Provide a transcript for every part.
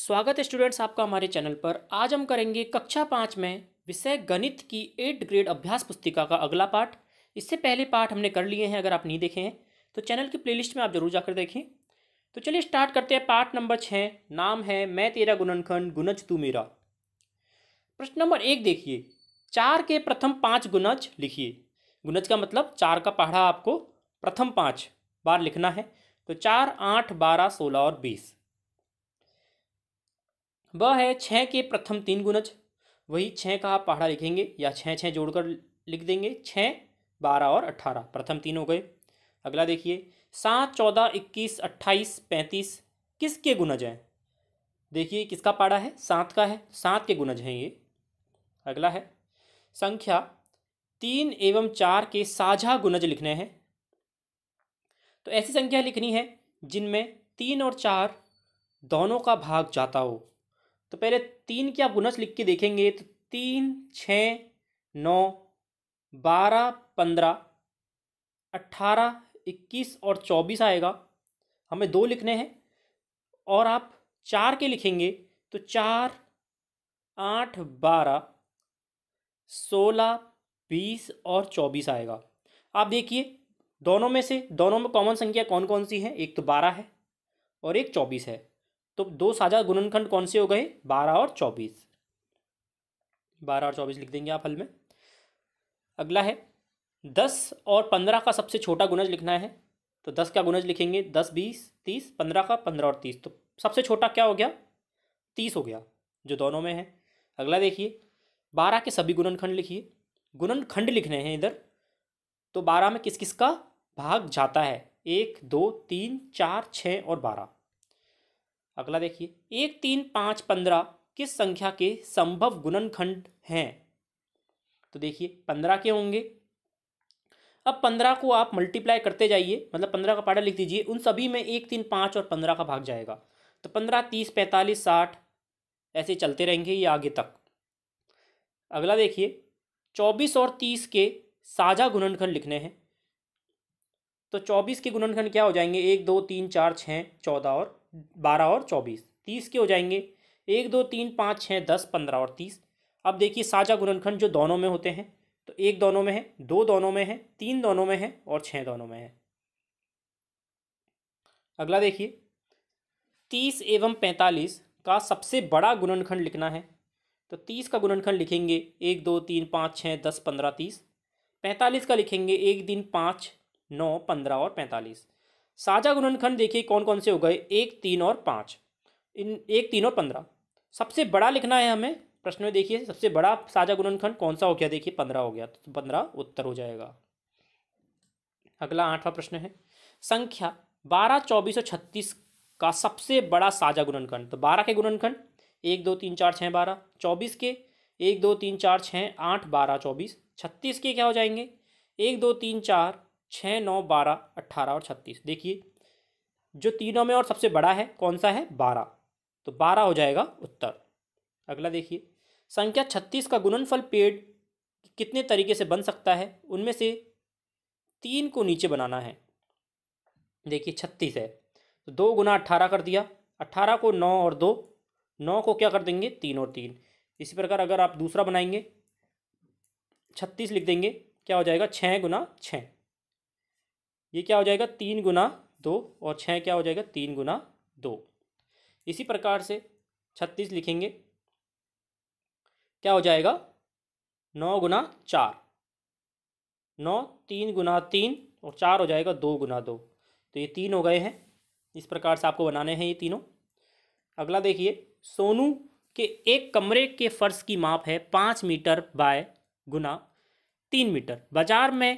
स्वागत है स्टूडेंट्स आपका हमारे चैनल पर आज हम करेंगे कक्षा पाँच में विषय गणित की एट ग्रेड अभ्यास पुस्तिका का अगला पाठ इससे पहले पाठ हमने कर लिए हैं अगर आप नहीं देखें तो चैनल की प्लेलिस्ट में आप जरूर जाकर देखें तो चलिए स्टार्ट करते हैं पाठ नंबर छः नाम है मैं तेरा गुणनखंड गुनज तू मेरा प्रश्न नंबर एक देखिए चार के प्रथम पाँच गुनज लिखिए गुनज का मतलब चार का पढ़ा आपको प्रथम पाँच बार लिखना है तो चार आठ बारह सोलह और बीस वह है छः के प्रथम तीन गुनज वही छः का आप पहाड़ा लिखेंगे या छः छः जोड़कर लिख देंगे छः बारह और अट्ठारह प्रथम तीन हो गए अगला देखिए सात चौदह इक्कीस अट्ठाईस पैंतीस किसके गुनज हैं देखिए किसका पाड़ा है सात का है सात के गुनज हैं ये अगला है संख्या तीन एवं चार के साझा गुनज लिखने हैं तो ऐसी संख्या लिखनी है जिनमें तीन और चार दोनों का भाग जाता हो तो पहले तीन की आप गुणज लिख के देखेंगे तो तीन छ नौ बारह पंद्रह अट्ठारह इक्कीस और चौबीस आएगा हमें दो लिखने हैं और आप चार के लिखेंगे तो चार आठ बारह सोलह बीस और चौबीस आएगा आप देखिए दोनों में से दोनों में कॉमन संख्या कौन कौन सी है एक तो बारह है और एक चौबीस है तो दो साझा गुणनखंड कौन से हो गए बारह और चौबीस बारह और चौबीस लिख देंगे आप हल में अगला है दस और पंद्रह का सबसे छोटा गुणज लिखना है तो दस का गुणज लिखेंगे दस बीस तीस पंद्रह का पंद्रह और तीस तो सबसे छोटा क्या हो गया तीस हो गया जो दोनों में है अगला देखिए बारह के सभी गुणनखंड लिखिए गुणनखंड लिखने हैं इधर तो बारह में किस किस का भाग जाता है एक दो तीन चार छः और बारह अगला देखिए एक तीन पाँच पंद्रह किस संख्या के संभव गुणनखंड हैं तो देखिए पंद्रह के होंगे अब पंद्रह को आप मल्टीप्लाई करते जाइए मतलब पंद्रह का पाटा लिख दीजिए उन सभी में एक तीन पाँच और पंद्रह का भाग जाएगा तो पंद्रह तीस पैंतालीस साठ ऐसे चलते रहेंगे ये आगे तक अगला देखिए चौबीस और तीस के साझा गुणनखंड लिखने हैं तो चौबीस के गुणनखंड क्या हो जाएंगे एक दो तीन चार छः चौदह और बारह और चौबीस तीस के हो जाएंगे एक दो तीन पाँच छः दस पंद्रह और तीस अब देखिए साझा गुणनखंड जो दोनों में होते हैं तो एक दोनों में है दो दोनों में है तीन दोनों में है और छः दोनों में है अगला देखिए तीस एवं पैंतालीस का सबसे बड़ा गुणनखंड लिखना है तो तीस का गुणनखंड लिखेंगे एक दो तीन पाँच छः दस पंद्रह तीस पैंतालीस का लिखेंगे एक दिन पाँच नौ पंद्रह और पैंतालीस साझा गुणनखंड देखिए कौन कौन से हो गए एक तीन और पाँच इन एक तीन और पंद्रह सबसे बड़ा लिखना है हमें प्रश्न में देखिए सबसे बड़ा साझा गुणनखंड कौन सा हो गया देखिए पंद्रह हो गया तो पंद्रह उत्तर हो जाएगा अगला आठवां प्रश्न है संख्या बारह चौबीस और छत्तीस का सबसे बड़ा साझा गुणनखंड तो बारह के गुणनखंड एक दो तीन चार छः बारह चौबीस के एक दो तीन चार छः आठ बारह चौबीस छत्तीस के क्या हो जाएंगे एक दो तीन चार छः नौ बारह अट्ठारह और छत्तीस देखिए जो तीनों में और सबसे बड़ा है कौन सा है बारह तो बारह हो जाएगा उत्तर अगला देखिए संख्या छत्तीस का गुणनफल पेड़ कितने तरीके से बन सकता है उनमें से तीन को नीचे बनाना है देखिए छत्तीस है तो दो गुना अट्ठारह कर दिया अट्ठारह को नौ और दो नौ को क्या कर देंगे तीन और तीन इसी प्रकार अगर आप दूसरा बनाएंगे छत्तीस लिख देंगे क्या हो जाएगा छः गुना छः ये क्या हो जाएगा तीन गुना दो और छः क्या हो जाएगा तीन गुना दो इसी प्रकार से छत्तीस लिखेंगे क्या हो जाएगा नौ गुना चार नौ तीन गुना तीन और चार हो जाएगा दो गुना दो तो ये तीन हो गए हैं इस प्रकार से आपको बनाने हैं ये तीनों अगला देखिए सोनू के एक कमरे के फर्श की माप है पाँच मीटर बाय गुना तीन मीटर बाजार में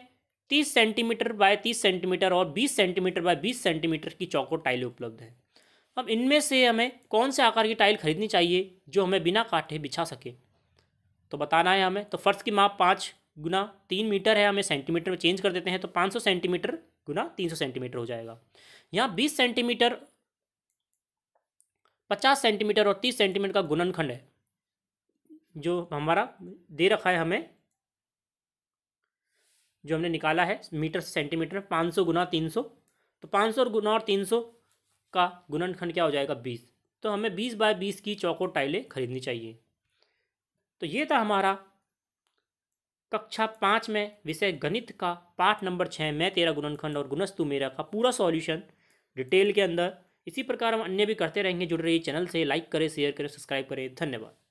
30 सेंटीमीटर बाय 30 सेंटीमीटर और 20 सेंटीमीटर बाय 20 सेंटीमीटर की चौको टाइलें उपलब्ध हैं अब इनमें से हमें कौन से आकार की टाइल खरीदनी चाहिए जो हमें बिना काटे बिछा सके तो बताना है हमें तो फर्श की माप पाँच गुना तीन मीटर है हमें सेंटीमीटर में चेंज कर देते हैं तो पाँच सौ सेंटीमीटर गुना तीन सौ सेंटीमीटर हो जाएगा यहाँ बीस सेंटीमीटर पचास सेंटीमीटर और तीस सेंटीमीटर का गुणनखंड है जो हमारा दे रखा है हमें जो हमने निकाला है मीटर से सेंटीमीटर में पाँच सौ गुना तीन सौ तो पाँच सौ गुना और तीन सौ का गुणनखंड क्या हो जाएगा बीस तो हमें बीस बाय बीस की चौकोर टाइलें खरीदनी चाहिए तो ये था हमारा कक्षा पाँच में विषय गणित का पाठ नंबर छः मैं तेरा गुणनखंड और गुणस्तु मेरा का पूरा सॉल्यूशन डिटेल के अंदर इसी प्रकार हम अन्य भी करते रहेंगे जुड़ रहे चैनल से लाइक करें शेयर करें सब्सक्राइब करें धन्यवाद